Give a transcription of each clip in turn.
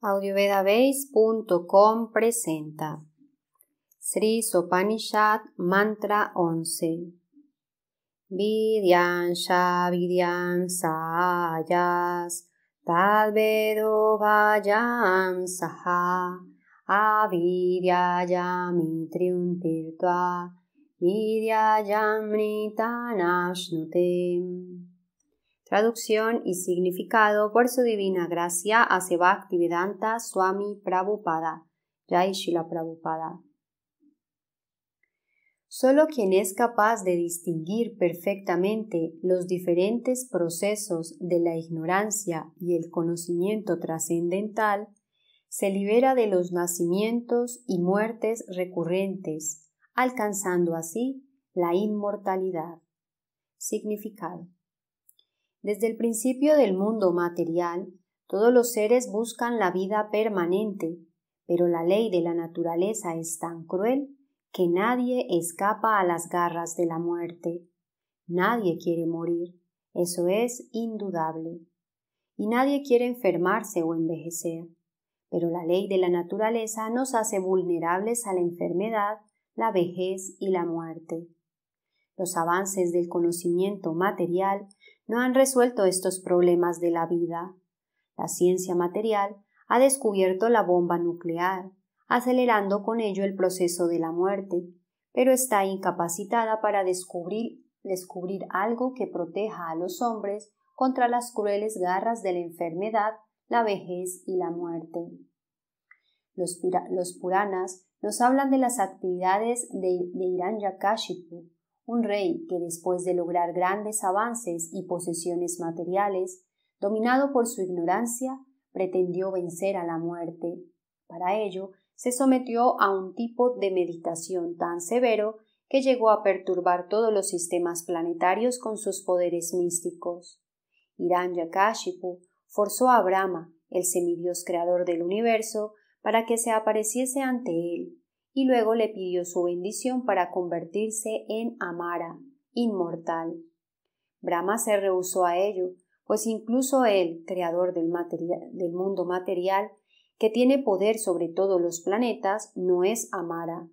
audiovedabase.com presenta Sri Sopanishad Mantra 11 Vidyansha Vidyan Sayas Talvedo Vayam Saha Avidyayami Traducción y significado por su divina gracia a Sebakti Vedanta Swami Prabhupada, Jai Shila Prabhupada. Solo quien es capaz de distinguir perfectamente los diferentes procesos de la ignorancia y el conocimiento trascendental se libera de los nacimientos y muertes recurrentes, alcanzando así la inmortalidad. Significado. Desde el principio del mundo material, todos los seres buscan la vida permanente, pero la ley de la naturaleza es tan cruel que nadie escapa a las garras de la muerte. Nadie quiere morir, eso es indudable. Y nadie quiere enfermarse o envejecer. Pero la ley de la naturaleza nos hace vulnerables a la enfermedad, la vejez y la muerte. Los avances del conocimiento material no han resuelto estos problemas de la vida. La ciencia material ha descubierto la bomba nuclear, acelerando con ello el proceso de la muerte, pero está incapacitada para descubrir, algo que proteja a los hombres contra las crueles garras de la enfermedad, la vejez y la muerte. Los, Puranas nos hablan de las actividades de, de un rey que después de lograr grandes avances y posesiones materiales, dominado por su ignorancia, pretendió vencer a la muerte. Para ello, se sometió a un tipo de meditación tan severo que llegó a perturbar todos los sistemas planetarios con sus poderes místicos. Yakashipu forzó a Brahma, el semidios creador del universo, para que se apareciese ante él, y luego le pidió su bendición para convertirse en Amara, inmortal. Brahma se rehusó a ello, pues incluso él, creador del, mundo material, que tiene poder sobre todos los planetas, no es Amara.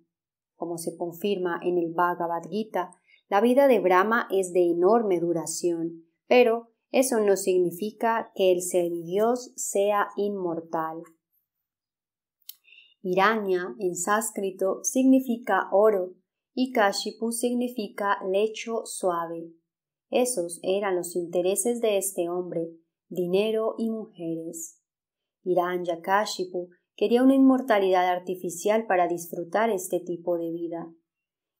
Como se confirma en el Bhagavad Gita, la vida de Brahma es de enorme duración, pero eso no significa que el ser Dios sea inmortal. Hiraña en sánscrito significa oro y Kashipu significa lecho suave. Esos eran los intereses de este hombre, dinero y mujeres. Hiranya Kashipu quería una inmortalidad artificial para disfrutar este tipo de vida.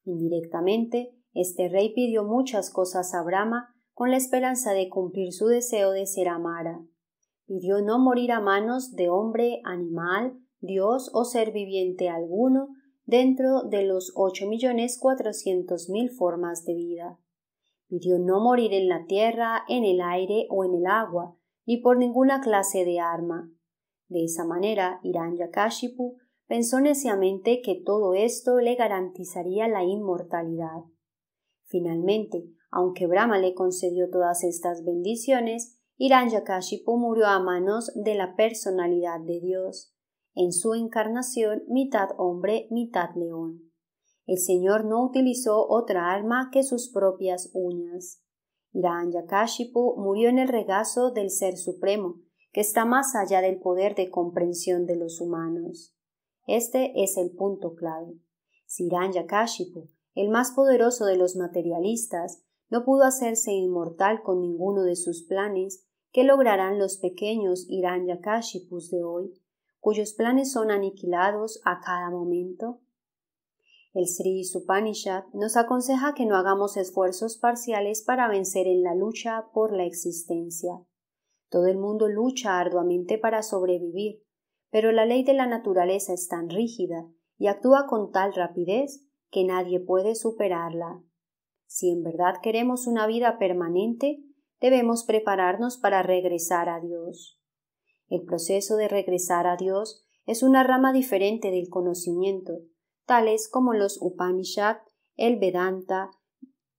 Indirectamente, este rey pidió muchas cosas a Brahma con la esperanza de cumplir su deseo de ser Amara. Pidió no morir a manos de hombre, animal Dios o ser viviente alguno dentro de los ocho millones cuatrocientos mil formas de vida. Pidió no morir en la tierra, en el aire o en el agua, ni por ninguna clase de arma. De esa manera, Irán Yakashipu pensó neciamente que todo esto le garantizaría la inmortalidad. Finalmente, aunque Brahma le concedió todas estas bendiciones, Irán Yakashipu murió a manos de la personalidad de Dios en su encarnación mitad hombre, mitad león. El Señor no utilizó otra alma que sus propias uñas. Yakashipu murió en el regazo del Ser Supremo, que está más allá del poder de comprensión de los humanos. Este es el punto clave. Si Yakashipu, el más poderoso de los materialistas, no pudo hacerse inmortal con ninguno de sus planes, que lograrán los pequeños Yakashipus de hoy? cuyos planes son aniquilados a cada momento? El Sri Supanishad nos aconseja que no hagamos esfuerzos parciales para vencer en la lucha por la existencia. Todo el mundo lucha arduamente para sobrevivir, pero la ley de la naturaleza es tan rígida y actúa con tal rapidez que nadie puede superarla. Si en verdad queremos una vida permanente, debemos prepararnos para regresar a Dios. El proceso de regresar a Dios es una rama diferente del conocimiento, tales como los Upanishad, el Vedanta,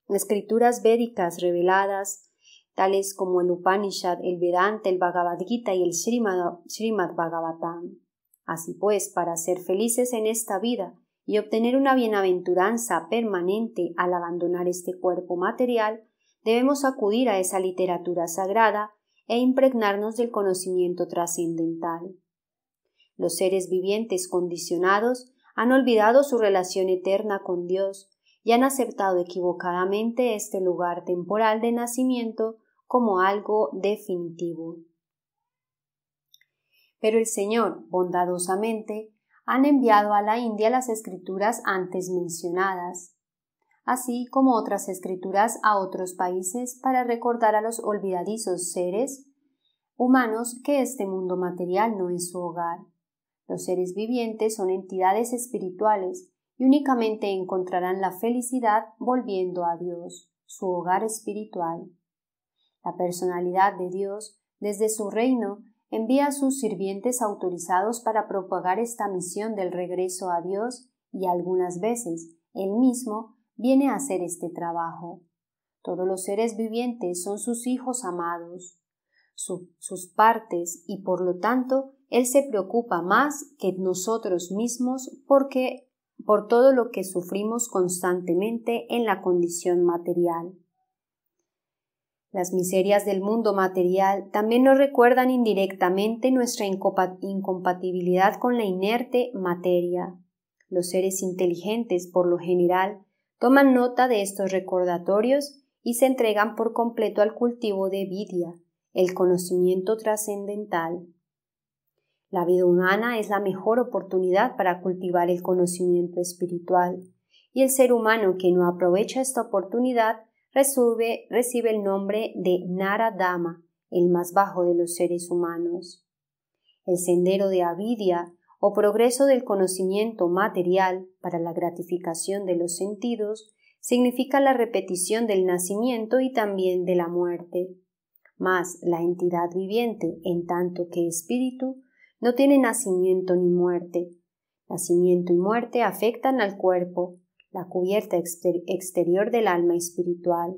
escrituras védicas reveladas, tales como el Upanishad, el Vedanta, el Bhagavad Gita y el Srimad, Srimad Bhagavatam. Así pues, para ser felices en esta vida y obtener una bienaventuranza permanente al abandonar este cuerpo material, debemos acudir a esa literatura sagrada e impregnarnos del conocimiento trascendental. Los seres vivientes condicionados han olvidado su relación eterna con Dios y han aceptado equivocadamente este lugar temporal de nacimiento como algo definitivo. Pero el Señor, bondadosamente, han enviado a la India las escrituras antes mencionadas, así como otras escrituras a otros países para recordar a los olvidadizos seres humanos que este mundo material no es su hogar. Los seres vivientes son entidades espirituales y únicamente encontrarán la felicidad volviendo a Dios, su hogar espiritual. La personalidad de Dios, desde su reino, envía a sus sirvientes autorizados para propagar esta misión del regreso a Dios y algunas veces él mismo viene a hacer este trabajo. Todos los seres vivientes son sus hijos amados, sus partes, y por lo tanto Él se preocupa más que nosotros mismos porque por todo lo que sufrimos constantemente en la condición material. Las miserias del mundo material también nos recuerdan indirectamente nuestra incompatibilidad con la inerte materia. Los seres inteligentes, por lo general, toman nota de estos recordatorios y se entregan por completo al cultivo de vidya, el conocimiento trascendental. La vida humana es la mejor oportunidad para cultivar el conocimiento espiritual, y el ser humano que no aprovecha esta oportunidad recibe, recibe el nombre de Naradama, el más bajo de los seres humanos. El sendero de Avidia o progreso del conocimiento material para la gratificación de los sentidos, significa la repetición del nacimiento y también de la muerte. Mas la entidad viviente, en tanto que espíritu, no tiene nacimiento ni muerte. Nacimiento y muerte afectan al cuerpo, la cubierta exterior del alma espiritual.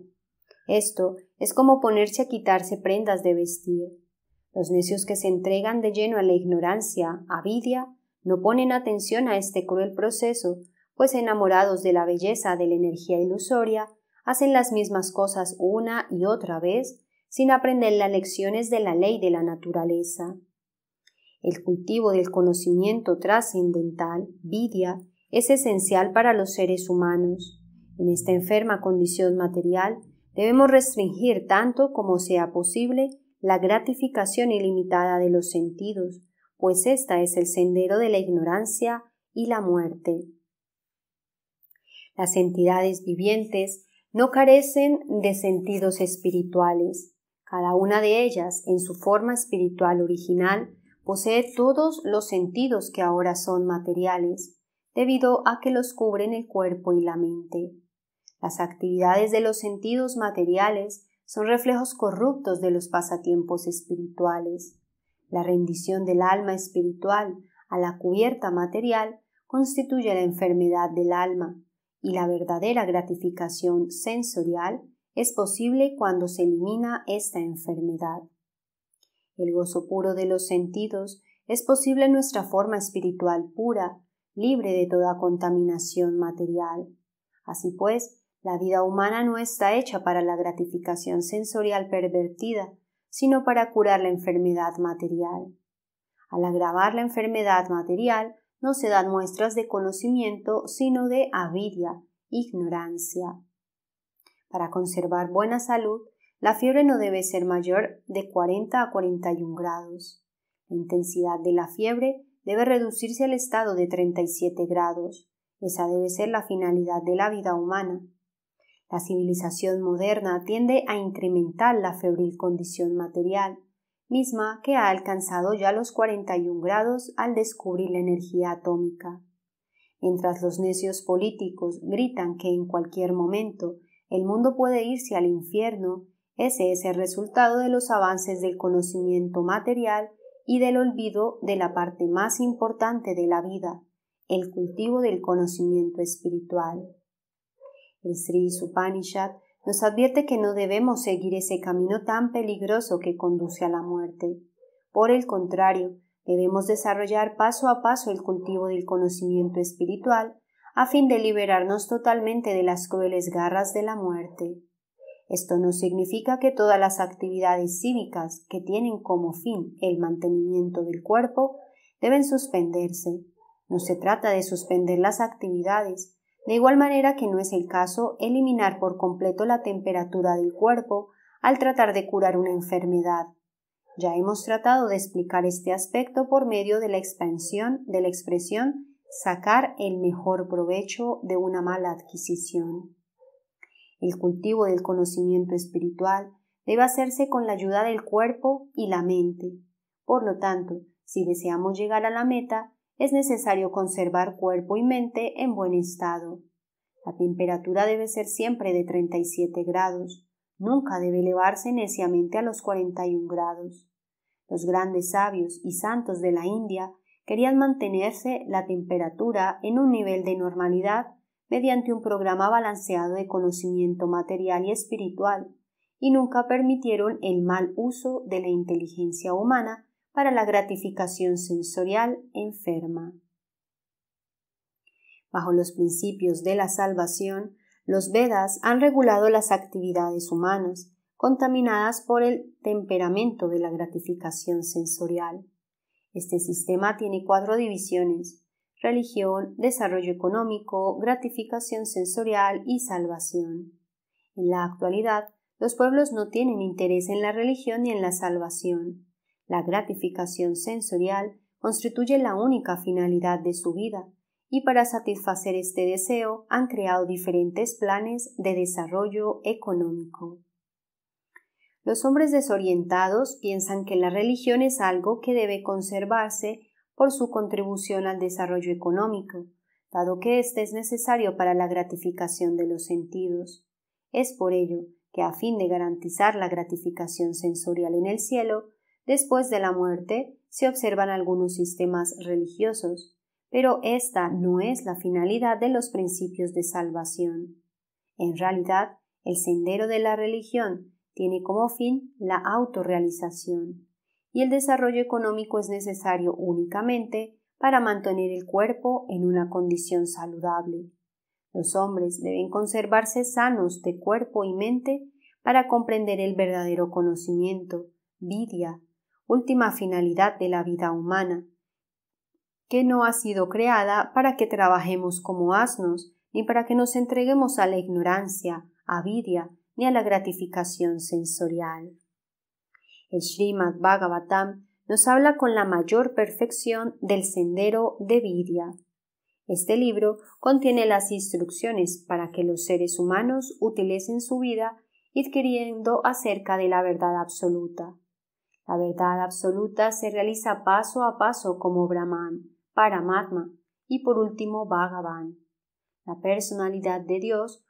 Esto es como ponerse a quitarse prendas de vestir. Los necios que se entregan de lleno a la ignorancia, avidia, no ponen atención a este cruel proceso, pues enamorados de la belleza de la energía ilusoria, hacen las mismas cosas una y otra vez, sin aprender las lecciones de la ley de la naturaleza. El cultivo del conocimiento trascendental, vidia, es esencial para los seres humanos. En esta enferma condición material debemos restringir tanto como sea posible la gratificación ilimitada de los sentidos, pues esta es el sendero de la ignorancia y la muerte. Las entidades vivientes no carecen de sentidos espirituales. Cada una de ellas, en su forma espiritual original, posee todos los sentidos que ahora son materiales, debido a que los cubren el cuerpo y la mente. Las actividades de los sentidos materiales son reflejos corruptos de los pasatiempos espirituales. La rendición del alma espiritual a la cubierta material constituye la enfermedad del alma, y la verdadera gratificación sensorial es posible cuando se elimina esta enfermedad. El gozo puro de los sentidos es posible en nuestra forma espiritual pura, libre de toda contaminación material. Así pues, la vida humana no está hecha para la gratificación sensorial pervertida, sino para curar la enfermedad material. Al agravar la enfermedad material, no se dan muestras de conocimiento, sino de avidia, ignorancia. Para conservar buena salud, la fiebre no debe ser mayor de 40 a 41 grados. La intensidad de la fiebre debe reducirse al estado de 37 grados. Esa debe ser la finalidad de la vida humana. La civilización moderna tiende a incrementar la febril condición material, misma que ha alcanzado ya los 41 grados al descubrir la energía atómica. Mientras los necios políticos gritan que en cualquier momento el mundo puede irse al infierno, ese es el resultado de los avances del conocimiento material y del olvido de la parte más importante de la vida, el cultivo del conocimiento espiritual el Sri Supanishad nos advierte que no debemos seguir ese camino tan peligroso que conduce a la muerte. Por el contrario, debemos desarrollar paso a paso el cultivo del conocimiento espiritual a fin de liberarnos totalmente de las crueles garras de la muerte. Esto no significa que todas las actividades cívicas que tienen como fin el mantenimiento del cuerpo deben suspenderse. No se trata de suspender las actividades, de igual manera que no es el caso eliminar por completo la temperatura del cuerpo al tratar de curar una enfermedad. Ya hemos tratado de explicar este aspecto por medio de la expansión de la expresión sacar el mejor provecho de una mala adquisición. El cultivo del conocimiento espiritual debe hacerse con la ayuda del cuerpo y la mente. Por lo tanto, si deseamos llegar a la meta, es necesario conservar cuerpo y mente en buen estado. La temperatura debe ser siempre de 37 grados, nunca debe elevarse neciamente a los 41 grados. Los grandes sabios y santos de la India querían mantenerse la temperatura en un nivel de normalidad mediante un programa balanceado de conocimiento material y espiritual, y nunca permitieron el mal uso de la inteligencia humana para la gratificación sensorial enferma. Bajo los principios de la salvación, los Vedas han regulado las actividades humanas, contaminadas por el temperamento de la gratificación sensorial. Este sistema tiene cuatro divisiones religión, desarrollo económico, gratificación sensorial y salvación. En la actualidad, los pueblos no tienen interés en la religión ni en la salvación. La gratificación sensorial constituye la única finalidad de su vida, y para satisfacer este deseo han creado diferentes planes de desarrollo económico. Los hombres desorientados piensan que la religión es algo que debe conservarse por su contribución al desarrollo económico, dado que éste es necesario para la gratificación de los sentidos. Es por ello que, a fin de garantizar la gratificación sensorial en el cielo, Después de la muerte se observan algunos sistemas religiosos, pero esta no es la finalidad de los principios de salvación. En realidad, el sendero de la religión tiene como fin la autorrealización, y el desarrollo económico es necesario únicamente para mantener el cuerpo en una condición saludable. Los hombres deben conservarse sanos de cuerpo y mente para comprender el verdadero conocimiento, vidya, última finalidad de la vida humana, que no ha sido creada para que trabajemos como asnos, ni para que nos entreguemos a la ignorancia, avidia, ni a la gratificación sensorial. El Srimad Bhagavatam nos habla con la mayor perfección del sendero de Vidya. Este libro contiene las instrucciones para que los seres humanos utilicen su vida adquiriendo acerca de la verdad absoluta. La verdad absoluta se realiza paso a paso como Brahman, Paramatma y por último Bhagavan. La personalidad de Dios,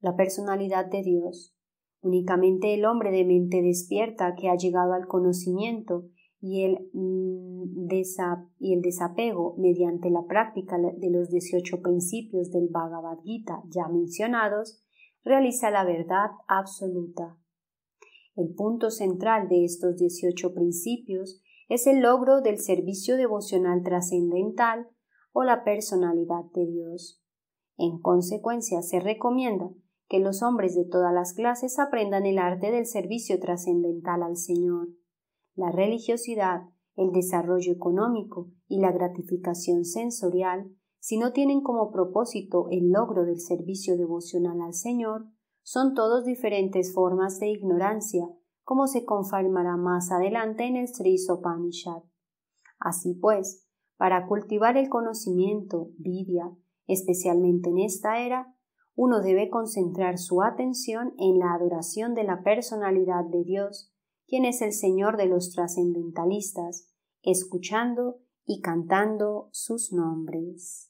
la personalidad de Dios. Únicamente el hombre de mente despierta que ha llegado al conocimiento y el, mm, y el desapego mediante la práctica de los 18 principios del Bhagavad Gita ya mencionados, realiza la verdad absoluta. El punto central de estos 18 principios es el logro del servicio devocional trascendental o la personalidad de Dios. En consecuencia, se recomienda que los hombres de todas las clases aprendan el arte del servicio trascendental al Señor. La religiosidad, el desarrollo económico y la gratificación sensorial, si no tienen como propósito el logro del servicio devocional al Señor, son todos diferentes formas de ignorancia, como se confirmará más adelante en el Sri Sopanishad. Así pues, para cultivar el conocimiento, vidya, especialmente en esta era, uno debe concentrar su atención en la adoración de la personalidad de Dios, quien es el Señor de los trascendentalistas, escuchando y cantando sus nombres.